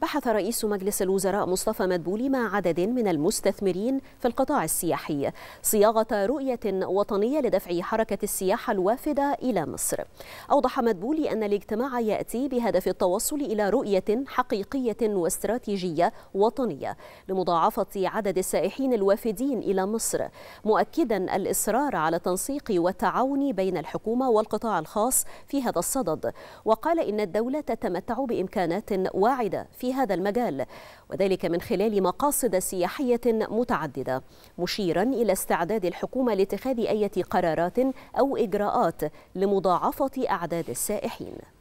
بحث رئيس مجلس الوزراء مصطفى مدبولي مع عدد من المستثمرين في القطاع السياحي صياغة رؤية وطنية لدفع حركة السياحة الوافدة إلى مصر أوضح مدبولي أن الاجتماع يأتي بهدف التوصل إلى رؤية حقيقية واستراتيجية وطنية لمضاعفة عدد السائحين الوافدين إلى مصر مؤكدا الإصرار على التنسيق والتعاون بين الحكومة والقطاع الخاص في هذا الصدد وقال إن الدولة تتمتع بإمكانات واعدة في في هذا المجال وذلك من خلال مقاصد سياحية متعددة مشيرا إلى استعداد الحكومة لاتخاذ أي قرارات أو إجراءات لمضاعفة أعداد السائحين